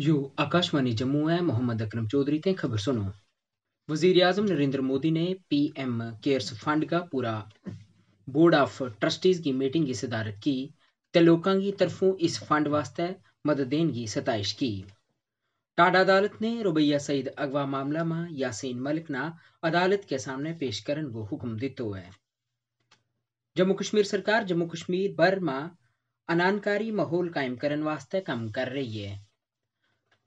you Akashvani Jammu है मोहम्मद अकरम चौधरी ते खबर सुनो वजीर आजम नरेंद्र मोदी ने पीएम केयर्स फंड का पूरा बोर्ड ऑफ ट्रस्टीज की मीटिंग की सदारत की ते लोकां की तरफों इस फंड वास्ते मदद देन की सताइश की टाडा अदालत ने रुबैया सईद अगवा मामला में मा यासीन मलिक ना अदालत के सामने पेश करन को हुक्म दितो है जम्मू कश्मीर सरकार जम्मू कश्मीर भर में अनानकारी माहौल कायम करने वास्ते काम कर रही है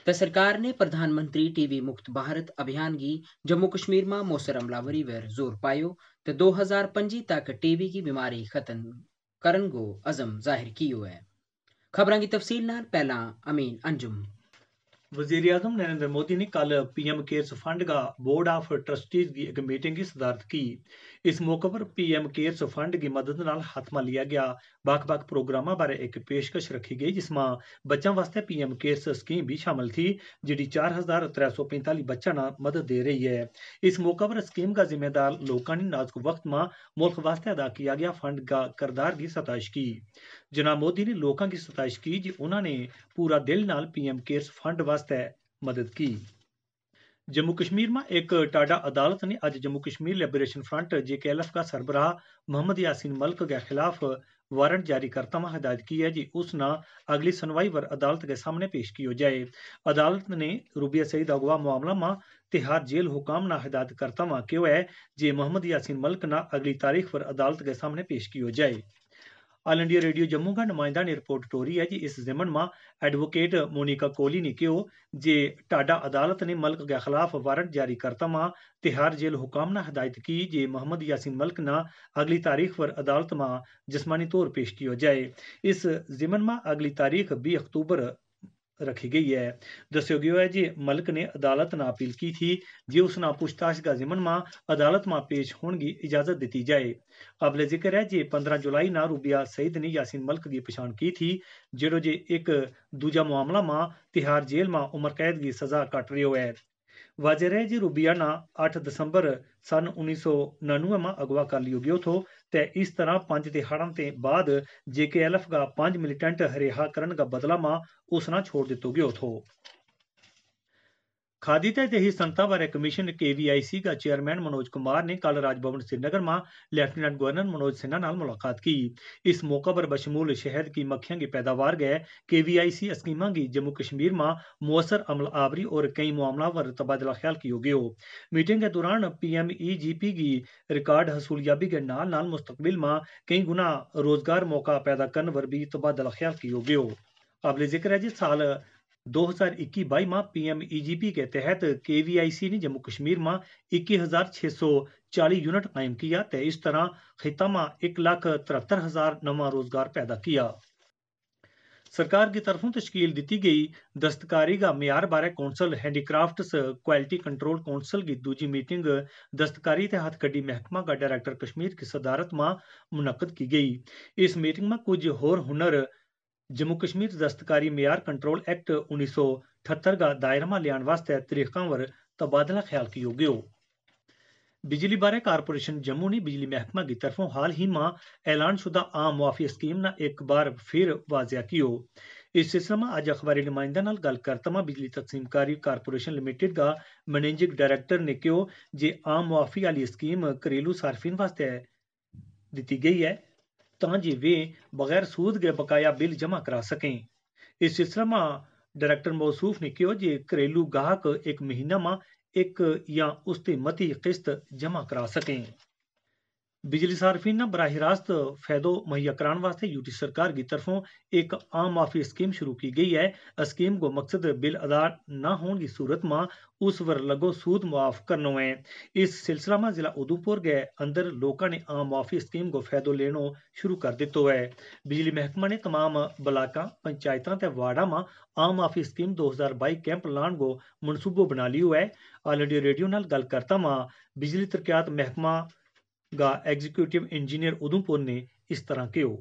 तो सरकार ने प्रधानमंत्री टीवी मुक्त भारत अभियान की जम्मू कश्मीर में मौसर अमलावरी पर जोर पायो तो दो हज़ार 2025 तक टीवी की बीमारी खत्म करने को अजम जाहिर कियो है खबर की तफसील पहला अमीन अंजुम वजीर अजम नरेंद्र मोदी ने कल पीएम केयर्स फंड का बोर्ड ऑफ ट्रस्टीज की एक मीटिंग की सदारत की इस मौके पर पीएम केयर्स फंड की मदद नाल हथमा लिया गया बक्ख बक्ख प्रोग्राम बारे एक पेशकश रखी गई जिसमें बच्चों वास्ते पीएम केयर्स स्कीम भी शामिल थी जी चार हजार त्रै सौ पैंताली बच्चों मदद दे रही है इस मौके पर स्कीम का जिम्मेदार लोगों ने नाजुक वक्त में मुल्क वास्ते अदा किया गया फंड का करदार की सताइश की जनाब मोदी ने लोगों की सताइश की जी उन्होंने पूरा दिल नाल पीएम केयर्स फंड વાસ્તે મદદ કી जम्मू कश्मीर में एक टाडा अदालत ने आज Jammu Kashmir liberation front JKLF का सरबराह मोहम्मद यासीन मलिक के खिलाफ वारंट जारी करता में हिदायत की है जी उस ना अगली सुनवाई पर अदालत के सामने पेश की हो जाए अदालत ने रूबिया सईद अगवा मामला में तिहार जेल हुकाम ना हिदायत करता में क्यों है जे मोहम्मद यासीन मलिक ना अगली तारीख पर अदालत के सामने पेश किया जाए ऑल इंडिया रेडियो जम्मू का नुमाइंदा ने रिपोर्ट टोरी है जी इस ज़िमन मां एडवोकेट मोनिका कोहली ने कहो जे टाडा अदालत ने मलिक के खिलाफ वारंट जारी करता मां तिहार जेल हुकाम ना हदायत की जे मोहम्मद यासिन मलिक ना अगली तारीख पर अदालत मां जिसमानी तौर पेश किया जाए इस ज़िमन मां अगली तारीख बीस अक्टूबर रखी गई है दस्योगियो है जी मलिक ने अदालत ना अपील की थी जे उस पूछताछ का जिमन में अदालत में पेश होने की इजाजत दी जाए अगले जिक्र है जे पंद्रह जुलाई ना रूबिया सईद ने यासीन मलिक की पछाण की थी जो जे एक दूजा मामला मां तिहार जेल मां उम्र कैद की सजा कट रो है वाजे है जी रूबिया ना आठ दिसंबर सन उन्नीस सौ नानवे में अगवा कर लियो गयो थो ਤੇ ਇਸ ਤਰ੍ਹਾਂ ਪੰਜ ਦਿਹਾੜਾਂ ਤੇ ਬਾਅਦ ਜੇਕੇਐਲਐਫ ਦਾ ਪੰਜ ਮਿਲੀਟੈਂਟ ਹਰੇਹਾ ਕਰਨ ਦਾ ਬਦਲਾ ਮਾ ਉਸ ਨਾਲ ਛੋੜ ਦਿੱਤੋ ਗਿਓ ਥੋ ખાદી તે તેહી સંસ્થા બારે કમિશન કેવીઆઈસી का चेयरमैन मनोज कुमार ने कल राजभवन श्रीनगर में लेफ्टिनेंट गवर्नर मनोज सिन्हा नाल मुलाकात की इस मौका पर बशमूल शहद की मक्खियां की पैदावार गए केवीआईसी स्कीम की जम्मू कश्मीर में मौसर अमल आवरी और कई मामला पर तबादला ख्याल की गयो मीटिंग के दौरान जी पी की रिकॉर्ड हसूलियाबी के नाल नाल मुस्तकबिल में कई गुना रोजगार मौका पैदा करने पर भी तबादला ख्याल की गयो काबिल जिक्र है जी साल 2021-22 માં पीएमईजीपी के तहत केवीआईसी ने जम्मू कश्मीर में 21,640 यूनिट कायम किया तो इस तरह खिता में एक हजार नवा रोजगार पैदा किया सरकार की तरफों तश्कील दी गई दस्तकारी का म्यार बारे council handicrafts quality control council की दूजी मीटिंग दस्तकारी तहत हथकड़ी महकमा का डायरेक्टर कश्मीर की सदारत में मुनद की गई इस मीटिंग में कुछ और हुनर ਜੰਮੂ ਕਸ਼ਮੀਰ ਦਸਤਕਾਰੀ ਮਿਆਰ ਕੰਟਰੋਲ ਐਕਟ 1978 ਦਾ ਦਾਇਰਮਾ ਲੈਣ ਵਾਸਤੇ ਤਰੀਕਾਂ ਵਰ ਤਬਾਦਲਾ ਖਿਆਲ ਕੀ ਹੋ ਗਿਓ ਬਿਜਲੀ ਬਾਰੇ ਕਾਰਪੋਰੇਸ਼ਨ ਜੰਮੂ ਨੇ ਬਿਜਲੀ ਮਹਿਕਮਾ ਦੀ ਤਰਫੋਂ ਹਾਲ ਹੀ ਮਾ ਐਲਾਨ ਸ਼ੁਦਾ ਆਮ ਮਾਫੀ ਸਕੀਮ ਨਾ ਇੱਕ ਵਾਰ ਫਿਰ ਵਾਜ਼ਿਆ ਕੀਓ ਇਸ ਸਿਸਟਮਾਂ ਅੱਜ ਅਖਬਾਰੀ ਨੁਮਾਇੰਦਾ ਨਾਲ ਗੱਲ ਕਰਤਮਾ ਬਿਜਲੀ ਤਕਸੀਮਕਾਰੀ ਕਾਰਪੋਰੇਸ਼ਨ ਲਿਮਟਿਡ ਦਾ ਮੈਨੇਜਿੰਗ ਡਾਇਰੈਕਟਰ ਨੇ ਕਿਓ ਜੇ ਆਮ ਮਾਫੀ ਵਾਲੀ ਸਕੀਮ ਕਰੇਲੂ ਸਰਫਿੰਗ ਵਾਸਤੇ ਦਿੱਤੀ ਗਈ ਹੈ तांजे वे बगैर सूद के बकाया बिल जमा करा सकें इस सिलसिला में डायरेक्टर मौसूफ ने कहा जे घरेलू गाहक एक महीना में एक या उसते मती किस्त जमा करा सकें बिजली सार्फिन ने बराह रास्त फायदो मुहैया कराने वास्ते यूटी सरकार की तरफों एक आम माफी स्कीम शुरू की गई है स्कीम को मकसद बिल अदा न होने की सूरत में उस पर लगो सूद माफ करना है इस सिलसिला में जिला उधमपुर के अंदर लोगों ने आम माफी स्कीम को फायदो लेना शुरू कर दिता है बिजली महकमा ने तमाम ब्लाक पंचायत के वार्डा में आम माफी स्कीम दो हजार बाई कैंप लाने को मनसूबो बना लियो है ऑल इंडिया रेडियो न गल करता मां बिजली तरक्यात महकमा गा एग्जीक्यूटिव इंजीनियर उधमपुर ने इस तरह के हो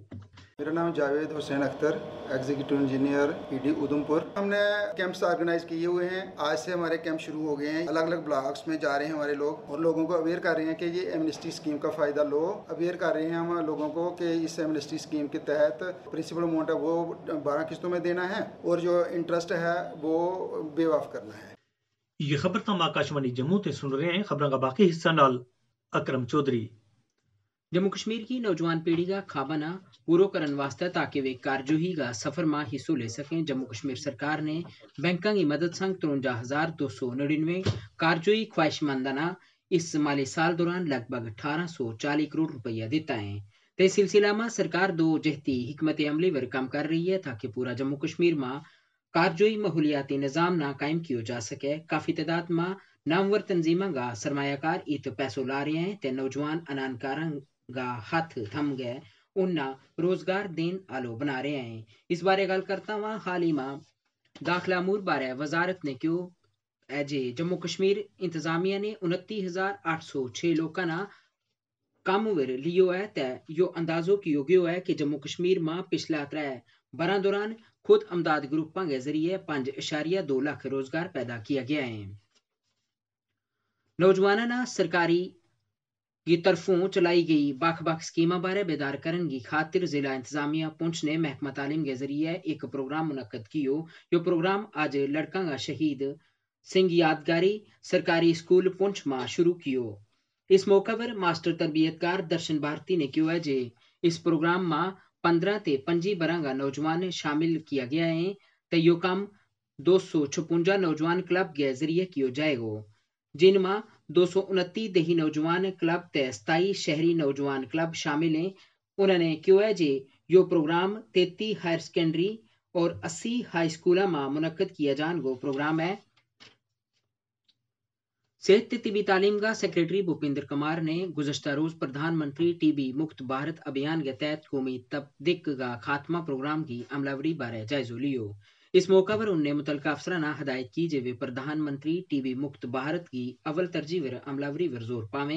मेरा नाम Javed Hussain Akhtar executive engineer ED Udhampur हमने कैंप्स ऑर्गेनाइज किए हुए हैं आज से हमारे कैंप शुरू हो गए हैं अलग अलग ब्लॉक्स में जा रहे हैं हमारे लोग और लोगों को अवेयर कर रहे हैं कि ये एमनेस्टी स्कीम का फायदा लो अवेयर कर रहे हैं हम लोगों को कि इस एमनेस्टी स्कीम के तहत प्रिंसिपल अमाउंट है वो बारह किस्तों में देना है और जो इंटरेस्ट है वो बेवाफ करना है ये खबर तो हम आकाशवाणी जम्मू से सुन रहे हैं खबरों का बाकी हिस्सा नाल अकरम चौधरी जम्मू कश्मीर की नौजवान पीढ़ी का खाबाना पूरा करने वास्ते ताकि वे कारजोही का सफर माह हिस्सों ले सकें जम्मू कश्मीर सरकार ने बैंकों की मदद संघ तिरुंजा हजार दो सौ नड़िनवे कारजोई ख्वाहिशमंदाना इस माली साल दौरान लगभग अठारह सौ चालीस करोड़ रुपया देता है तो इस सिलसिला में सरकार दो जहती हमत अमली पर काम कर रही है ताकि पूरा जम्मू कश्मीर में कारजोई माहौलियाती निज़ाम ना कायम किया जा सके काफ़ी तादाद में नामवर तंजीमा का सरमायाकार इत पैसो ला रहे हैं ते नौजवान अनानकारा का हथ थम गए उन्ना रोजगार देन आलो बना रहे हैं इस बारे गल करता वहां हाल ही में दाखिला मूर बारे वजारत ने क्यों एजे जम्मू कश्मीर इंतजामिया ने उनती हजार अठ सौ छह लोगों ना काम उवर लियो है ते यो अंदाजो की योग्य है कि जम्मू कश्मीर में पिछला त्रै बरह दौरान खुद अमदाद ग्रुपों के जरिए पांच इशारिया दो लाख रोजगार पैदा किया गया है नौजवानां ने सरकारी की तरफों चलाई गई बख बक्ख बारे बारै बेदार करने की खातिर जिला इंतजामिया पुंछ ने महकमा तालीम के जरिए एक प्रोग्राम मुनद कियो यो प्रोग्राम आज लड़का का शहीद सिंह यादगारी सरकारी स्कूल पुंछ मां शुरू कियो इस मौके पर मास्टर तरबियतकार दर्शन भारती ने है जे इस प्रोग्राम में पंद्रह ते पंजी बरह का नौजवान शामिल किया गया है तो यो काम दो सौ छपुंजा नौजवान क्लब के जरिए किया जाएगा जिनमें दो सौ दही नौजवान क्लब ते सताई शहरी नौजवान क्लब शामिल हैं उन्होंने कहा जे यो प्रोग्राम तेती हायर सेकेंडरी और अस्सी हाई स्कूलों में मुनद किया जान गो प्रोग्राम है सेहत तिबी तालीम का सेक्रेटरी भूपिंदर कुमार ने गुजशत रोज प्रधानमंत्री टीबी मुक्त भारत अभियान के तहत कौमी तबदीक का खात्मा प्रोग्राम की अमलावरी बारे जायजो लिया इस मौका पर उनने मुतलका अफसराना हदायत की जे वे प्रधानमंत्री टीबी मुक्त भारत की अव्वल तरजीह अमलावरी वर जोर पावे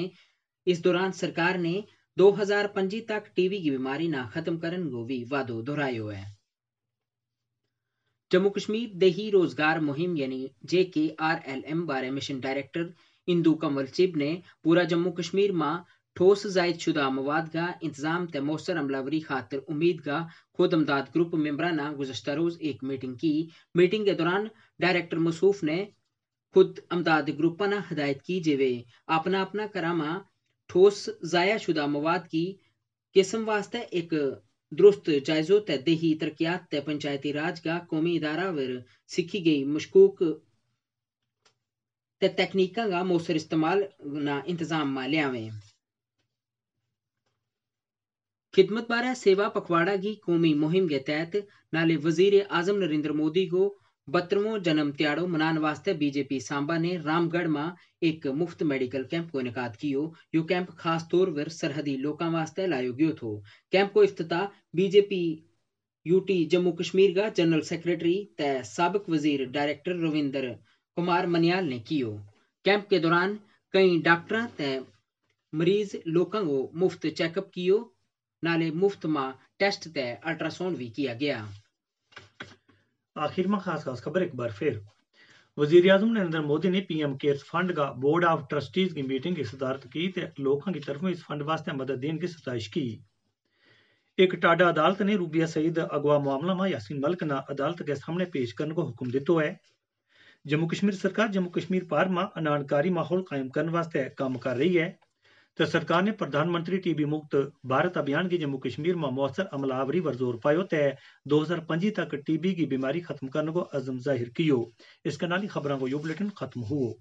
इस दौरान सरकार ने पंजी तक टीबी की बीमारी ना खत्म करने को भी वादो दोहरायो है जम्मू कश्मीर देही रोजगार मुहिम यानी J K R L M बारे मिशन डायरेक्टर इंदू कंवल चिब ने पूरा जम्मू कश्मीर में ठोस जायद शुदा मवाद का इंतजाम त मौसर अमलावरी खातर उम्मीद का खुद अमदाद ग्रुप ने गुजशत रोज एक मीटिंग की मीटिंग के दौरान डायरेक्टर मसूफ ने खुद अमदाद ग्रुप ने हदायत की जे वे अपना अपना करामा ठोस ज़ाया शुदा मवाद की किस्म वास्ते एक दुरुस्त जायजो तय दही तरक्यात तय पंचायती राज का कौमी इदारा वर सीखी गई मशकूक ते तकनीक का मौसर इस्तेमाल ना इंतजाम मा लियावें खिदमत बारे सेवा पखवाड़ा की कौमी मुहिम के तहत नाले वजीर आजम नरेंद्र मोदी को बत्रवो जन्म त्याड़ो मनाने वास्ते बीजेपी सांबा ने रामगढ़ में एक मुफ्त मेडिकल कैंप को इनका कियो यो कैंप खास तौर पर सरहदी लोगों वास्ते लायो गयो थो कैंप को इफ्तः बीजेपी यूटी जम्मू कश्मीर का जनरल सेक्रेटरी ते सबक वजीर डायरेक्टर रविंदर कुमार मनियाल ने कियो कैंप के दौरान कई डॉक्टर ते मरीज लोगों को मुफ्त चेकअप कियो नाले मुफ्त मां टेस्ट तय अल्ट्रासाउंड भी किया गया आखिर में खास खास खबर एक बार फिर वजीर अजम नरेंद्र मोदी ने पीएम केयर्स फंड का बोर्ड ऑफ ट्रस्टीज की मीटिंग की सदारत की लोगों की तरफों इस फंड वास्ते मदद देने की सताइश की एक टाडा अदालत ने रूबिया सईद अगवा मामला में यासीन मलिक ना अदालत के सामने पेश करने को हुक्म दितो है जम्मू कश्मीर सरकार जम्मू कश्मीर पार में अनानकारी माहौल कायम करने वास्ते काम कर रही है तो सरकार ने प्रधानमंत्री टीबी मुक्त भारत अभियान की जम्मू कश्मीर में मौसर अमलावरी पर जोर पायो हजार 2025 तक टीबी की बीमारी खत्म करने को अजम जाहिर कियो इसके खबरों को यू बुलेटिन खत्म हुआ